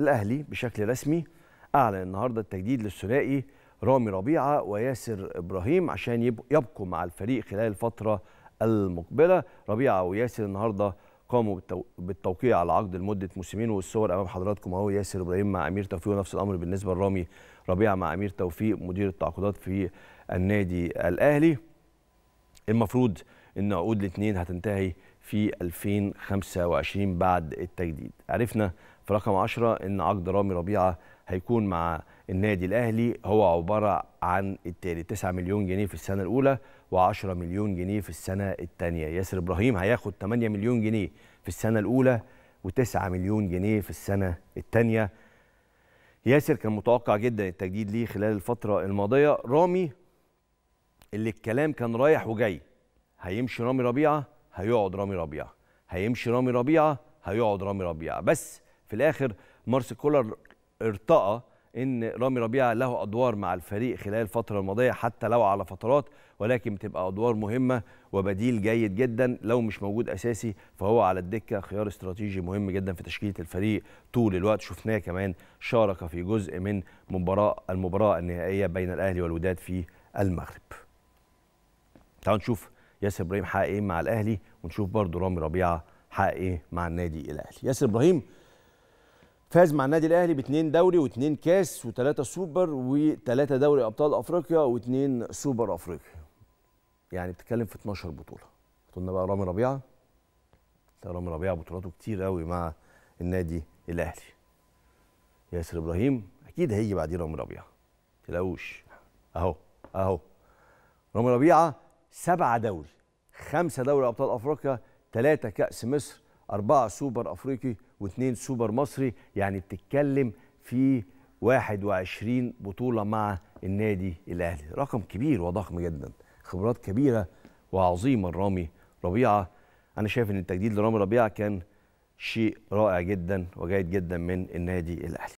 الأهلي بشكل رسمي أعلن النهارده التجديد للثنائي رامي ربيعة وياسر إبراهيم عشان يبقوا مع الفريق خلال الفترة المقبلة ربيعة وياسر النهارده قاموا بالتوقيع على عقد لمدة موسمين والصور أمام حضراتكم أهو ياسر إبراهيم مع أمير توفيق ونفس الأمر بالنسبة لرامي ربيعة مع أمير توفيق مدير التعاقدات في النادي الأهلي المفروض ان عقود الاثنين هتنتهي في 2025 بعد التجديد عرفنا في رقم 10 ان عقد رامي ربيعه هيكون مع النادي الاهلي هو عباره عن التالي 9 مليون جنيه في السنه الاولى و10 مليون جنيه في السنه الثانيه ياسر ابراهيم هياخد 8 مليون جنيه في السنه الاولى و9 مليون جنيه في السنه الثانيه ياسر كان متوقع جدا التجديد ليه خلال الفتره الماضيه رامي اللي الكلام كان رايح وجاي هيمشي رامي ربيعه هيقعد رامي ربيعه هيمشي رامي ربيعه هيقعد رامي ربيعه بس في الاخر مارس كولر ارتقى ان رامي ربيعه له ادوار مع الفريق خلال الفتره الماضيه حتى لو على فترات ولكن بتبقى ادوار مهمه وبديل جيد جدا لو مش موجود اساسي فهو على الدكه خيار استراتيجي مهم جدا في تشكيله الفريق طول الوقت شفناه كمان شارك في جزء من مباراه المباراه النهائيه بين الاهلي والوداد في المغرب. تعالوا نشوف ياسر ابراهيم حقق ايه مع الاهلي ونشوف برضه رامي ربيعه حقق ايه مع النادي الاهلي ياسر ابراهيم فاز مع النادي الاهلي باثنين دوري واثنين كاس وثلاثه سوبر وثلاثه دوري ابطال افريقيا واثنين سوبر افريقيا يعني بتتكلم في 12 بطوله قلنا بقى رامي ربيعه رامي ربيعه بطولاته كتير قوي مع النادي الاهلي ياسر ابراهيم اكيد هيجي بعديه رامي ربيعه ما تلاقوش اهو اهو رامي ربيعه سبعة دوري خمسة دوري أبطال أفريقيا ثلاثة كأس مصر أربعة سوبر أفريقي واثنين سوبر مصري يعني بتتكلم في 21 بطولة مع النادي الأهلي رقم كبير وضخم جدا خبرات كبيرة وعظيمة لرامي ربيعة أنا شايف إن التجديد لرامي ربيعة كان شيء رائع جدا وجيد جدا من النادي الأهلي